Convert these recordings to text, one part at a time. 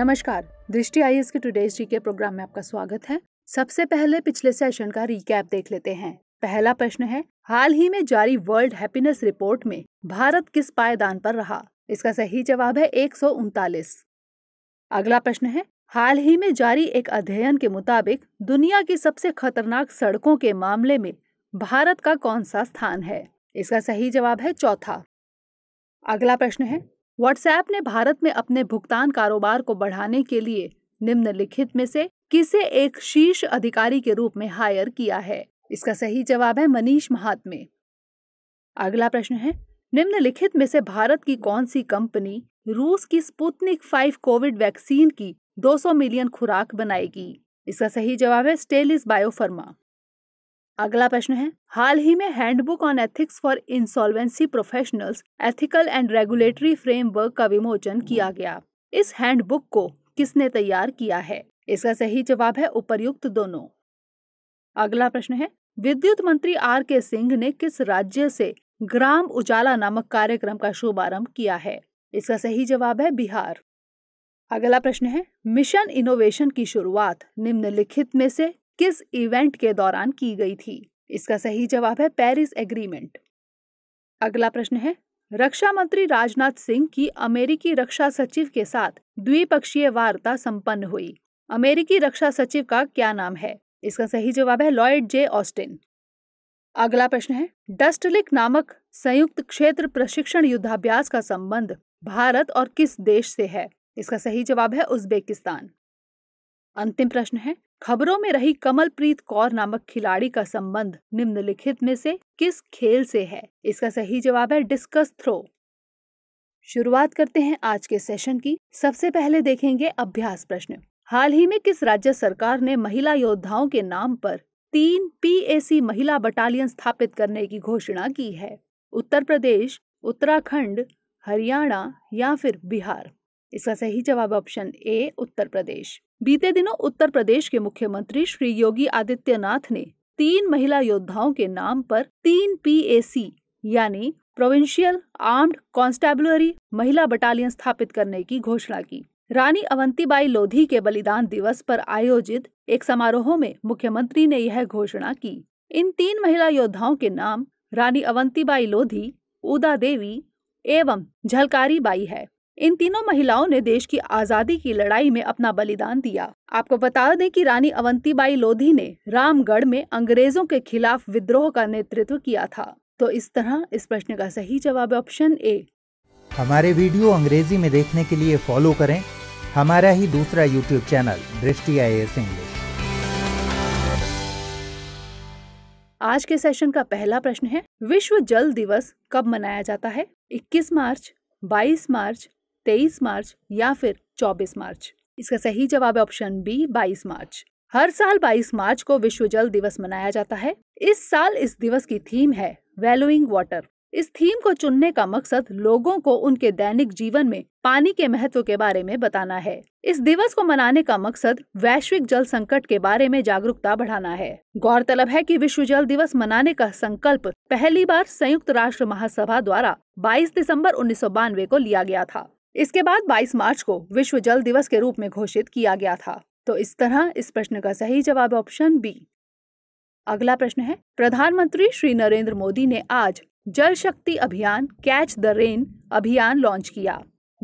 नमस्कार दृष्टि आई के टुडेज जी के प्रोग्राम में आपका स्वागत है सबसे पहले पिछले सेशन का रिकैप देख लेते हैं पहला प्रश्न है हाल ही में जारी वर्ल्ड हैप्पीनेस रिपोर्ट में भारत किस पायदान पर रहा इसका सही जवाब है एक अगला प्रश्न है हाल ही में जारी एक अध्ययन के मुताबिक दुनिया की सबसे खतरनाक सड़कों के मामले में भारत का कौन सा स्थान है इसका सही जवाब है चौथा अगला प्रश्न है व्हाट्सऐप ने भारत में अपने भुगतान कारोबार को बढ़ाने के लिए निम्नलिखित में से किसे एक शीर्ष अधिकारी के रूप में हायर किया है इसका सही जवाब है मनीष महात्मे अगला प्रश्न है निम्नलिखित में से भारत की कौन सी कंपनी रूस की स्पुतनिक फाइव कोविड वैक्सीन की 200 मिलियन खुराक बनाएगी इसका सही जवाब है स्टेलिस बायोफर्मा अगला प्रश्न है हाल ही में handbook on ethics for insolvency professionals ethical and regulatory framework का विमोचन किया गया इस हैंडबुक को किसने तैयार किया है इसका सही जवाब है उपर्युक्त दोनों अगला प्रश्न है विद्युत मंत्री आर के सिंह ने किस राज्य से ग्राम उजाला नामक कार्यक्रम का शुभारंभ किया है इसका सही जवाब है बिहार अगला प्रश्न है मिशन इनोवेशन की शुरुआत निम्नलिखित में से किस इवेंट के दौरान की गई थी इसका सही जवाब है पेरिस एग्रीमेंट अगला प्रश्न है रक्षा मंत्री राजनाथ सिंह की अमेरिकी रक्षा सचिव के साथ द्विपक्षीय वार्ता संपन्न हुई अमेरिकी रक्षा सचिव का क्या नाम है इसका सही जवाब है लॉयड जे ऑस्टिन अगला प्रश्न है डस्टलिक नामक संयुक्त क्षेत्र प्रशिक्षण युद्धाभ्यास का संबंध भारत और किस देश से है इसका सही जवाब है उज्बेकिस्तान अंतिम प्रश्न है खबरों में रही कमलप्रीत कौर नामक खिलाड़ी का संबंध निम्नलिखित में से किस खेल से है इसका सही जवाब है डिस्कस थ्रो शुरुआत करते हैं आज के सेशन की सबसे पहले देखेंगे अभ्यास प्रश्न हाल ही में किस राज्य सरकार ने महिला योद्धाओं के नाम पर तीन पीएसी महिला बटालियन स्थापित करने की घोषणा की है उत्तर प्रदेश उत्तराखंड हरियाणा या फिर बिहार इसका सही जवाब ऑप्शन ए उत्तर प्रदेश बीते दिनों उत्तर प्रदेश के मुख्यमंत्री श्री योगी आदित्यनाथ ने तीन महिला योद्धाओं के नाम पर तीन पीएसी यानी प्रोविंशियल आर्म्ड कॉन्स्टेबुलरी महिला बटालियन स्थापित करने की घोषणा की रानी अवंतीबाई लोधी के बलिदान दिवस पर आयोजित एक समारोह में मुख्यमंत्री ने यह घोषणा की इन तीन महिला योद्धाओं के नाम रानी अवंतीबाई लोधी उदा देवी एवं झलकारी बाई है इन तीनों महिलाओं ने देश की आजादी की लड़ाई में अपना बलिदान दिया आपको बता दें कि रानी अवंतीबाई लोधी ने रामगढ़ में अंग्रेजों के खिलाफ विद्रोह का नेतृत्व किया था तो इस तरह इस प्रश्न का सही जवाब ऑप्शन ए हमारे वीडियो अंग्रेजी में देखने के लिए फॉलो करें हमारा ही दूसरा यूट्यूब चैनल दृष्टि आई इंग्लिश आज के सेशन का पहला प्रश्न है विश्व जल दिवस कब मनाया जाता है 21 मार्च 22 मार्च तेईस मार्च या फिर चौबीस मार्च इसका सही जवाब है ऑप्शन बी बाईस मार्च हर साल 22 मार्च को विश्व जल दिवस मनाया जाता है इस साल इस दिवस की थीम है वैल्यूइंग वाटर इस थीम को चुनने का मकसद लोगों को उनके दैनिक जीवन में पानी के महत्व के बारे में बताना है इस दिवस को मनाने का मकसद वैश्विक जल संकट के बारे में जागरूकता बढ़ाना है गौरतलब है कि विश्व जल दिवस मनाने का संकल्प पहली बार संयुक्त राष्ट्र महासभा द्वारा 22 दिसंबर उन्नीस को लिया गया था इसके बाद 22 मार्च को विश्व जल दिवस के रूप में घोषित किया गया था तो इस तरह इस प्रश्न का सही जवाब ऑप्शन बी अगला प्रश्न है प्रधानमंत्री श्री नरेंद्र मोदी ने आज Jal Shakti Abhiyan catch the rain अभियान लॉन्च किया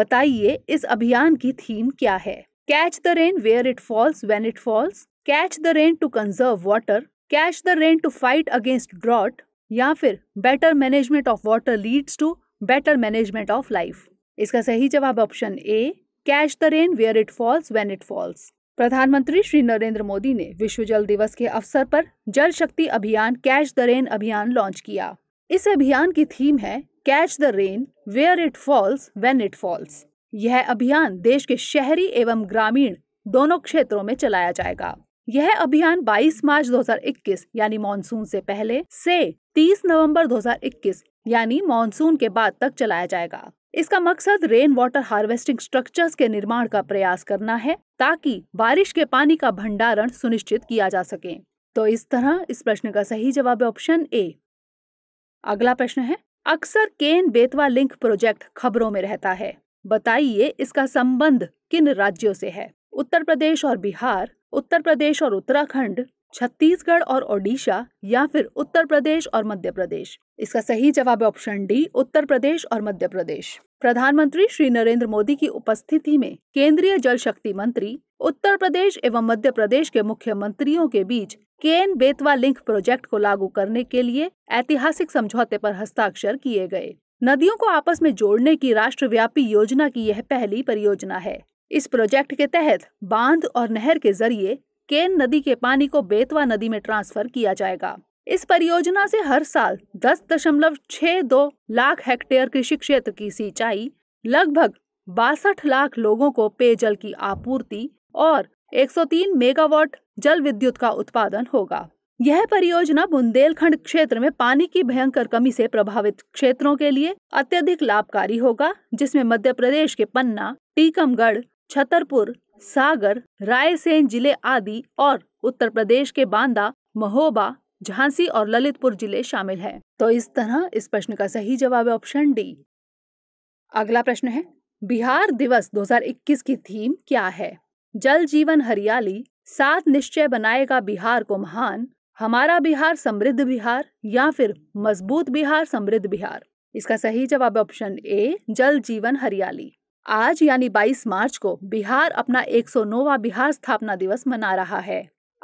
बताइए इस अभियान की थीम क्या है catch the rain where it falls when it falls catch the rain to conserve water catch the rain to fight against drought या फिर better management of water leads to better management of life इसका सही जवाब option A catch the rain where it falls when it falls प्रधानमंत्री श्री नरेंद्र मोदी ने विश्व जल दिवस के अवसर पर Jal Shakti Abhiyan catch the rain अभियान लॉन्च किया इस अभियान की थीम है catch the rain where it falls when it falls यह अभियान देश के शहरी एवं ग्रामीण दोनों क्षेत्रों में चलाया जाएगा यह अभियान 22 मार्च 2021 यानी मानसून से पहले से 30 नवंबर 2021 यानी मानसून के बाद तक चलाया जाएगा इसका मकसद रेन वाटर हार्वेस्टिंग स्ट्रक्चर्स के निर्माण का प्रयास करना है ताकि बारिश के पानी का भंडारण सुनिश्चित किया जा सके तो इस तरह इस प्रश्न का सही जवाब है ऑप्शन ए अगला प्रश्न है अक्सर केन बेतवा लिंक प्रोजेक्ट खबरों में रहता है बताइए इसका संबंध किन राज्यों से है उत्तर प्रदेश और बिहार उत्तर प्रदेश और उत्तराखंड छत्तीसगढ़ और ओडिशा या फिर उत्तर प्रदेश और मध्य प्रदेश इसका सही जवाब है ऑप्शन डी उत्तर प्रदेश और मध्य प्रदेश प्रधानमंत्री श्री नरेंद्र मोदी की उपस्थिति में केंद्रीय जल शक्ति मंत्री उत्तर प्रदेश एवं मध्य प्रदेश के मुख्यमंत्रियों के बीच केन बेतवा लिंक प्रोजेक्ट को लागू करने के लिए ऐतिहासिक समझौते पर हस्ताक्षर किए गए नदियों को आपस में जोड़ने की राष्ट्रव्यापी योजना की यह पहली परियोजना है इस प्रोजेक्ट के तहत बांध और नहर के जरिए केन नदी के पानी को बेतवा नदी में ट्रांसफर किया जाएगा इस परियोजना से हर साल दस दशमलव छह दो लाख हेक्टेयर कृषि क्षेत्र की सिंचाई लगभग बासठ लाख लोगों को पेयजल की आपूर्ति और 103 मेगावाट जल विद्युत का उत्पादन होगा यह परियोजना बुंदेलखंड क्षेत्र में पानी की भयंकर कमी से प्रभावित क्षेत्रों के लिए अत्यधिक लाभकारी होगा जिसमें मध्य प्रदेश के पन्ना टीकमगढ़ छतरपुर सागर रायसेन जिले आदि और उत्तर प्रदेश के बांदा महोबा झांसी और ललितपुर जिले शामिल हैं तो इस तरह इस प्रश्न का सही जवाब है ऑप्शन डी अगला प्रश्न है बिहार दिवस 2021 की थीम क्या है जल जीवन हरियाली सात निश्चय बनाएगा बिहार को महान हमारा बिहार समृद्ध बिहार या फिर मजबूत बिहार समृद्ध बिहार इसका सही जवाब ऑप्शन ए जल जीवन हरियाली आज यानी 22 मार्च को बिहार अपना 109वां बिहार स्थापना दिवस मना रहा है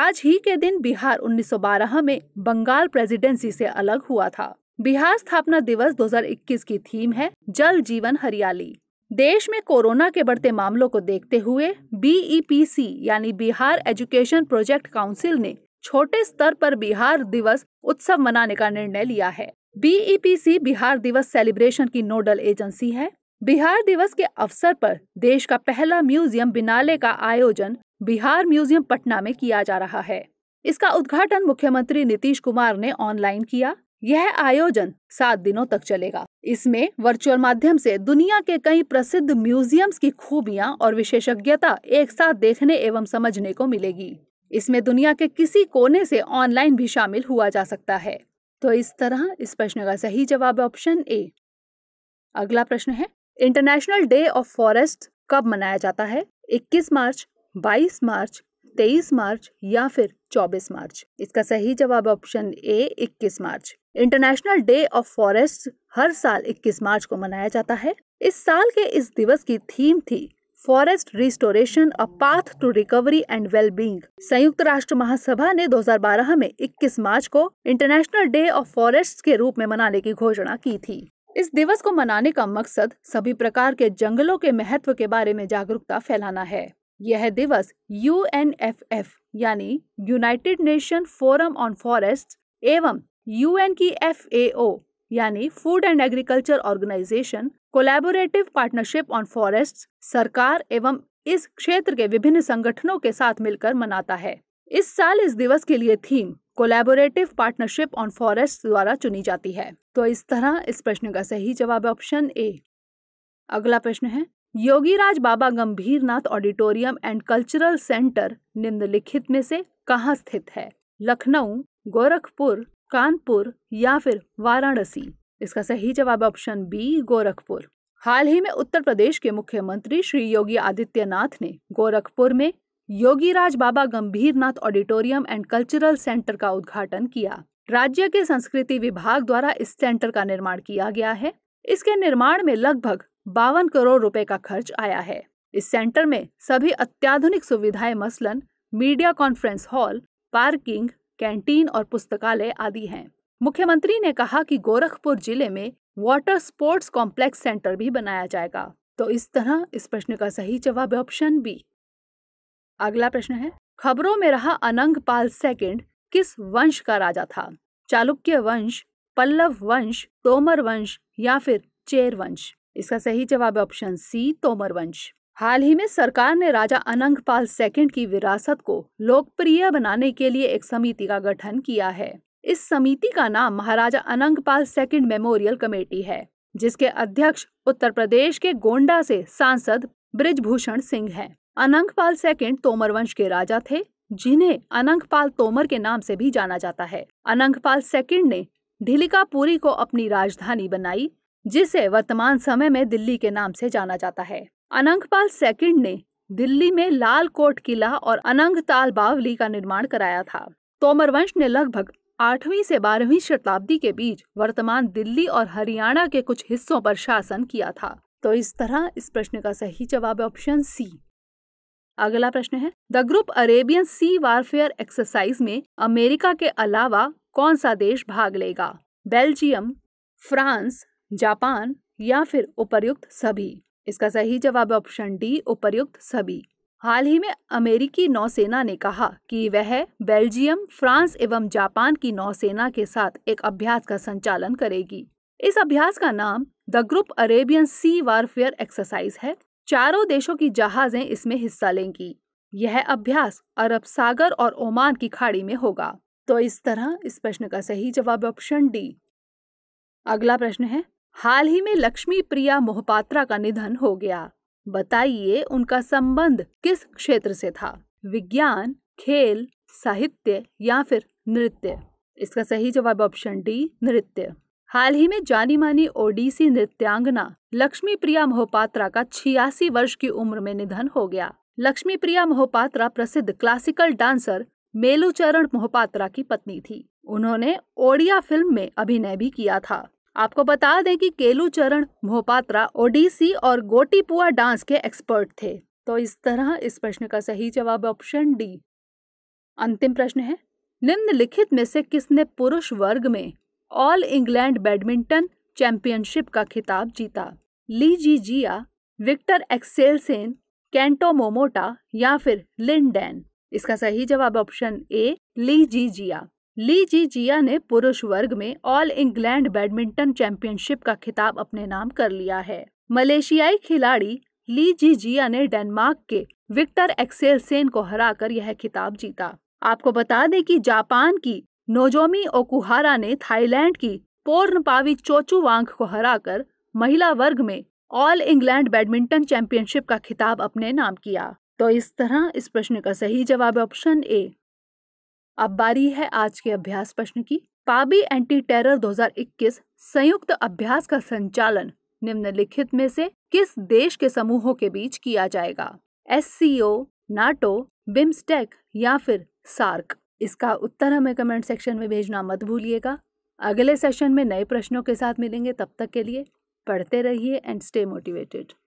आज ही के दिन बिहार 1912 में बंगाल प्रेसिडेंसी से अलग हुआ था बिहार स्थापना दिवस 2021 की थीम है जल जीवन हरियाली देश में कोरोना के बढ़ते मामलों को देखते हुए बीईपीसी e यानी बिहार एजुकेशन प्रोजेक्ट काउंसिल ने छोटे स्तर पर बिहार दिवस उत्सव मनाने का निर्णय लिया है बीईपीसी e बिहार दिवस सेलिब्रेशन की नोडल एजेंसी है बिहार दिवस के अवसर पर देश का पहला म्यूजियम बिनाले का आयोजन बिहार म्यूजियम पटना में किया जा रहा है इसका उद्घाटन मुख्यमंत्री नीतीश कुमार ने ऑनलाइन किया यह आयोजन सात दिनों तक चलेगा इसमें वर्चुअल माध्यम से दुनिया के कई प्रसिद्ध म्यूजियम्स की खूबियां और विशेषज्ञता एक साथ देखने एवं समझने को मिलेगी इसमें दुनिया के किसी कोने से ऑनलाइन भी शामिल हुआ जा सकता है तो इस तरह इस प्रश्न का सही जवाब ऑप्शन ए अगला प्रश्न है इंटरनेशनल डे ऑफ फॉरेस्ट कब मनाया जाता है 21 मार्च 22 मार्च 23 मार्च या फिर 24 मार्च इसका सही जवाब option A 21 March international day of forest हर साल 21 मार्च को मनाया जाता है इस साल के इस दिवस की थीम थी forest restoration a path to recovery and well being संयुक्त राष्ट्र महासभा ने 2012 में 21 मार्च को इंटरनेशनल डे ऑफ फॉरेस्ट के रूप में मनाने की घोषणा की थी इस दिवस को मनाने का मकसद सभी प्रकार के जंगलों के महत्व के बारे में जागरूकता फैलाना है यह दिवस यू यानी united nation forum on forest एवं यूएन की एफ यानी food and agriculture organisation collaborative partnership on forest सरकार एवं इस क्षेत्र के विभिन्न संगठनों के साथ मिलकर मनाता है इस साल इस दिवस के लिए theme collaborative partnership on forest द्वारा चुनी जाती है तो इस तरह इस प्रश्न का सही जवाब ऑप्शन ए अगला प्रश्न है Yogiraj Baba Gambhirnath auditorium and cultural centre निम्नलिखित में से कहाँ स्थित है लखनऊ गोरखपुर कानपुर या फिर वाराणसी इसका सही जवाब ऑप्शन बी गोरखपुर हाल ही में उत्तर प्रदेश के मुख्यमंत्री श्री योगी आदित्यनाथ ने गोरखपुर में Yogiraj Baba Gambhirnath auditorium and cultural centre का उद्घाटन किया राज्य के संस्कृति विभाग द्वारा इस सेंटर का निर्माण किया गया है इसके निर्माण में लगभग बावन करोड़ रुपए का खर्च आया है इस सेंटर में सभी अत्याधुनिक सुविधाएं मसलन media conference hall parking canteen और पुस्तकालय आदि हैं मुख्यमंत्री ने कहा कि गोरखपुर जिले में वाटर स्पोर्ट्स कॉम्प्लेक्स सेंटर भी बनाया जाएगा तो इस तरह इस प्रश्न का सही जवाब ऑप्शन बी अगला प्रश्न है खबरों में रहा अनंग पाल सेकेंड किस वंश का राजा था चालुक्य वंश पल्लव वंश तोमर वंश या फिर चेर वंश इसका सही जवाब ऑप्शन सी तोमर वंश हाल ही में सरकार ने राजा अनंगपाल सेकंड की विरासत को लोकप्रिय बनाने के लिए एक समिति का गठन किया है इस समिति का नाम Maharaja Anangpal second memorial committee है जिसके अध्यक्ष उत्तर प्रदेश के गोंडा से सांसद ब्रिजभूषण सिंह हैं। अनंगपाल सेकंड तोमर वंश के राजा थे जिन्हें अनंगपाल तोमर के नाम से भी जाना जाता है अनंगपाल सेकंड ने ढिलिकापुरी को अपनी राजधानी बनाई जिसे वर्तमान समय में दिल्ली के नाम से जाना जाता है अनंगपाल सेकंड ने दिल्ली में लाल कोट किला और अनंग ताल बावली का निर्माण कराया था तोमर वंश ने लगभग आठवीं से बारहवीं शताब्दी के बीच वर्तमान दिल्ली और हरियाणा के कुछ हिस्सों पर शासन किया था तो इस तरह इस प्रश्न का सही जवाब ऑप्शन सी अगला प्रश्न है the group Arabian sea warfare exercise में अमेरिका के अलावा कौन सा देश भाग लेगा बेल्जियम फ्रांस जापान या फिर उपर्युक्त सभी इसका सही जवाब ऑप्शन डी उपर्युक्त सभी हाल ही में अमेरिकी नौसेना ने कहा कि वह बेल्जियम फ्रांस एवं जापान की नौसेना के साथ एक अभ्यास का संचालन करेगी इस अभ्यास का नाम the group Arabian sea warfare exercise है चारों देशों की जहाजें इसमें हिस्सा लेंगी यह अभ्यास अरब सागर और ओमान की खाड़ी में होगा तो इस तरह इस प्रश्न का सही जवाब ऑप्शन डी अगला प्रश्न है हाल ही में लक्ष्मी प्रिया मोहपात्रा का निधन हो गया बताइए उनका संबंध किस क्षेत्र से था विज्ञान खेल साहित्य या फिर नृत्य इसका सही जवाब ऑप्शन डी नृत्य हाल ही में जानी मानी ओडिसी नृत्यांगना लक्ष्मी प्रिया मोहपात्रा का छियासी वर्ष की उम्र में निधन हो गया लक्ष्मी प्रिया मोहपात्रा प्रसिद्ध क्लासिकल डांसर मेलुचरण मोहपात्रा की पत्नी थी उन्होंने ओडिया फिल्म में अभिनय भी किया था आपको बता दें कि केलुचरण मोहपात्रा ओडिसी और गोटीपुआ डांस के एक्सपर्ट थे तो इस तरह इस प्रश्न का सही जवाब ऑप्शन डी अंतिम प्रश्न है निम्नलिखित में से किसने पुरुष वर्ग में ऑल इंग्लैंड बैडमिंटन चैंपियनशिप का खिताब जीता Lee Zii Jia Viktor Axelsen Kento Momota या फिर लिन डैन इसका सही जवाब ऑप्शन ए ली जी जिया ली जी जिया ने पुरुष वर्ग में ऑल इंग्लैंड बैडमिंटन चैंपियनशिप का खिताब अपने नाम कर लिया है मलेशियाई खिलाड़ी ली जी जिया ने डेनमार्क के विक्टर एक्सेलसेन को हराकर यह खिताब जीता आपको बता दें कि जापान की नोजोमी ओकुहारा ने थाईलैंड की पोर्नपावी चोचू वांग को हराकर महिला वर्ग में ऑल इंग्लैंड बैडमिंटन चैंपियनशिप का खिताब अपने नाम किया तो इस तरह इस प्रश्न का सही जवाब ऑप्शन ए अब बारी है आज के अभ्यास प्रश्न की पाबी एंटी टेरर 2021 संयुक्त अभ्यास का संचालन निम्नलिखित में से किस देश के समूहों के बीच किया जाएगा S C O NATO BIMSTEC या फिर सार्क इसका उत्तर हमें कमेंट सेक्शन में भेजना मत भूलिएगा अगले सेशन में नए प्रश्नों के साथ मिलेंगे तब तक के लिए पढ़ते रहिए एंड स्टे मोटिवेटेड